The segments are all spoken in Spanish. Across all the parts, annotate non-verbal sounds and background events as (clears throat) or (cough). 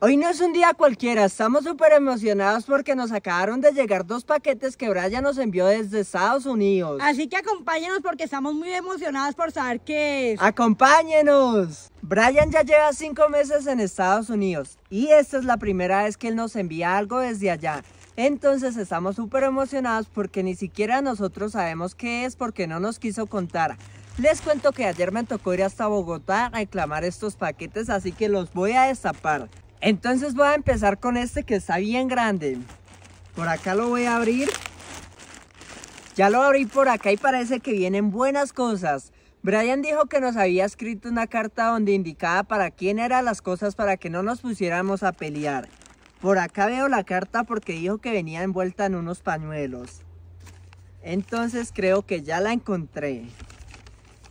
Hoy no es un día cualquiera, estamos súper emocionados porque nos acabaron de llegar dos paquetes que Brian nos envió desde Estados Unidos. Así que acompáñenos porque estamos muy emocionados por saber qué es. ¡Acompáñenos! Brian ya lleva cinco meses en Estados Unidos y esta es la primera vez que él nos envía algo desde allá. Entonces estamos súper emocionados porque ni siquiera nosotros sabemos qué es porque no nos quiso contar. Les cuento que ayer me tocó ir hasta Bogotá a reclamar estos paquetes, así que los voy a destapar. Entonces voy a empezar con este que está bien grande. Por acá lo voy a abrir. Ya lo abrí por acá y parece que vienen buenas cosas. Brian dijo que nos había escrito una carta donde indicaba para quién eran las cosas para que no nos pusiéramos a pelear. Por acá veo la carta porque dijo que venía envuelta en unos pañuelos. Entonces creo que ya la encontré.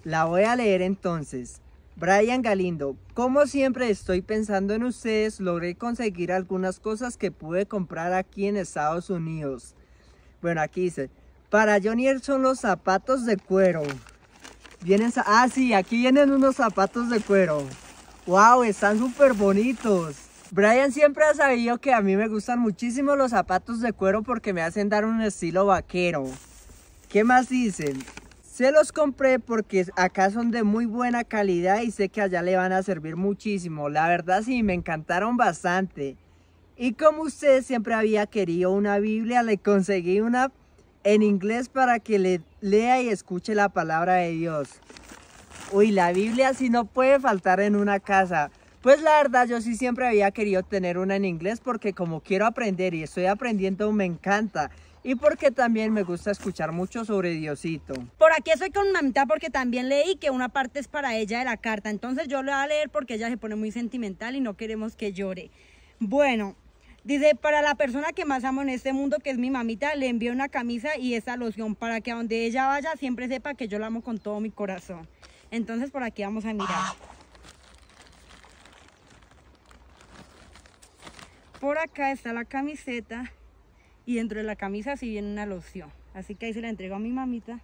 La voy a leer entonces. Brian Galindo, como siempre estoy pensando en ustedes, logré conseguir algunas cosas que pude comprar aquí en Estados Unidos. Bueno, aquí dice, para Johnny son los zapatos de cuero. Vienen, ah, sí, aquí vienen unos zapatos de cuero. ¡Wow! Están súper bonitos. Brian siempre ha sabido que a mí me gustan muchísimo los zapatos de cuero porque me hacen dar un estilo vaquero. ¿Qué más dicen? Se los compré porque acá son de muy buena calidad y sé que allá le van a servir muchísimo. La verdad sí, me encantaron bastante. Y como usted siempre había querido una Biblia, le conseguí una en inglés para que le lea y escuche la palabra de Dios. Uy, la Biblia sí no puede faltar en una casa. Pues la verdad yo sí siempre había querido tener una en inglés porque como quiero aprender y estoy aprendiendo me encanta y porque también me gusta escuchar mucho sobre Diosito. Por aquí estoy con mamita porque también leí que una parte es para ella de la carta, entonces yo la voy a leer porque ella se pone muy sentimental y no queremos que llore. Bueno, Dice, para la persona que más amo en este mundo, que es mi mamita, le envío una camisa y esta loción para que a donde ella vaya siempre sepa que yo la amo con todo mi corazón. Entonces por aquí vamos a mirar. Por acá está la camiseta. Y dentro de la camisa sí viene una loción. Así que ahí se la entrego a mi mamita.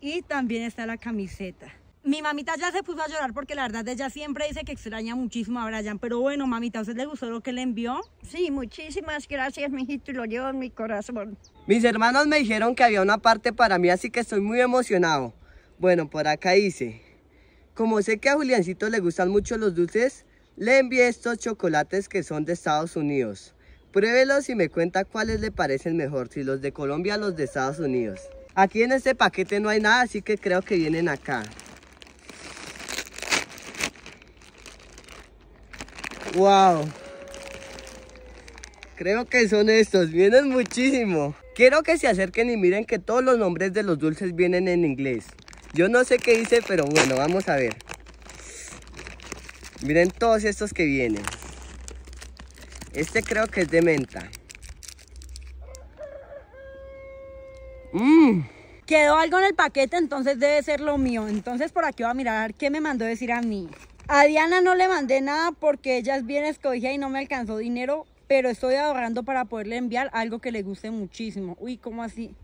Y también está la camiseta. Mi mamita ya se puso a llorar porque la verdad ella siempre dice que extraña muchísimo a Brian. Pero bueno, mamita, ¿a usted le gustó lo que le envió? Sí, muchísimas gracias, mijito, y lo llevo en mi corazón. Mis hermanos me dijeron que había una parte para mí, así que estoy muy emocionado. Bueno, por acá dice. Como sé que a Juliancito le gustan mucho los dulces, le envié estos chocolates que son de Estados Unidos. Pruébelos y me cuenta cuáles le parecen mejor, si los de Colombia o los de Estados Unidos. Aquí en este paquete no hay nada, así que creo que vienen acá. ¡Wow! Creo que son estos, vienen muchísimo. Quiero que se acerquen y miren que todos los nombres de los dulces vienen en inglés. Yo no sé qué hice, pero bueno, vamos a ver. Miren todos estos que vienen. Este creo que es de menta. Mm. Quedó algo en el paquete, entonces debe ser lo mío. Entonces por aquí voy a mirar qué me mandó decir a mí. A Diana no le mandé nada porque ella es bien escogida y no me alcanzó dinero, pero estoy ahorrando para poderle enviar algo que le guste muchísimo. Uy, ¿cómo así?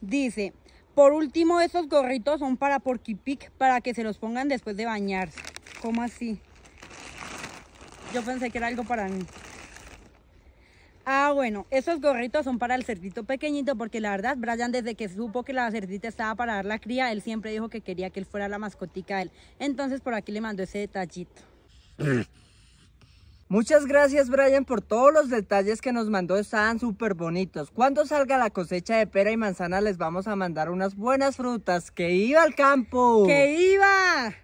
Dice, por último, esos gorritos son para Porky para que se los pongan después de bañarse. ¿Cómo así? Yo pensé que era algo para mí. Ah, bueno, esos gorritos son para el cerdito pequeñito porque la verdad, Brian desde que supo que la cerdita estaba para dar la cría, él siempre dijo que quería que él fuera la mascotica de él. Entonces por aquí le mandó ese detallito. (clears throat) Muchas gracias Brian por todos los detalles que nos mandó, Están súper bonitos. Cuando salga la cosecha de pera y manzana les vamos a mandar unas buenas frutas. ¡Que iba al campo! ¡Que iba!